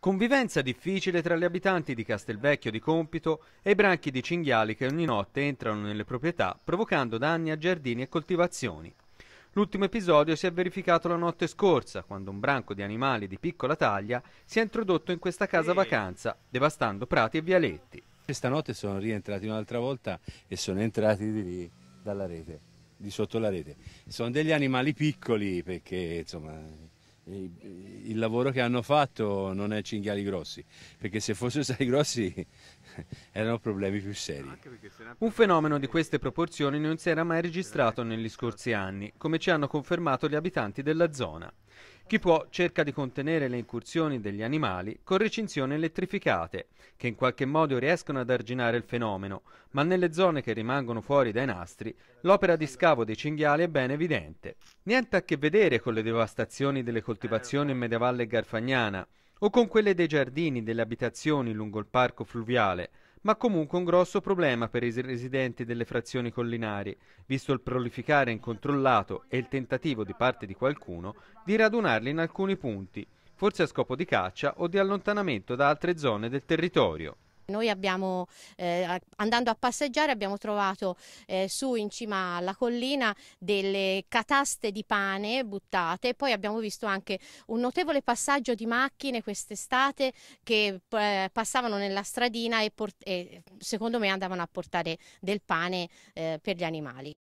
Convivenza difficile tra gli abitanti di Castelvecchio di Compito e i branchi di cinghiali che ogni notte entrano nelle proprietà provocando danni a giardini e coltivazioni. L'ultimo episodio si è verificato la notte scorsa, quando un branco di animali di piccola taglia si è introdotto in questa casa vacanza, devastando prati e vialetti. Questa notte sono rientrati un'altra volta e sono entrati di lì dalla rete, di sotto la rete. Sono degli animali piccoli perché insomma il lavoro che hanno fatto non è cinghiali grossi, perché se fossero stati grossi erano problemi più seri. Un fenomeno di queste proporzioni non si era mai registrato negli scorsi anni, come ci hanno confermato gli abitanti della zona. Chi può cerca di contenere le incursioni degli animali con recinzioni elettrificate, che in qualche modo riescono ad arginare il fenomeno, ma nelle zone che rimangono fuori dai nastri l'opera di scavo dei cinghiali è ben evidente. Niente a che vedere con le devastazioni delle coltivazioni in Mediavalle Garfagnana o con quelle dei giardini, delle abitazioni lungo il parco fluviale, ma comunque un grosso problema per i residenti delle frazioni collinari, visto il prolificare incontrollato e il tentativo di parte di qualcuno di radunarli in alcuni punti, forse a scopo di caccia o di allontanamento da altre zone del territorio. Noi abbiamo, eh, andando a passeggiare, abbiamo trovato eh, su in cima alla collina delle cataste di pane buttate, e poi abbiamo visto anche un notevole passaggio di macchine quest'estate che eh, passavano nella stradina e, e, secondo me andavano a portare del pane eh, per gli animali.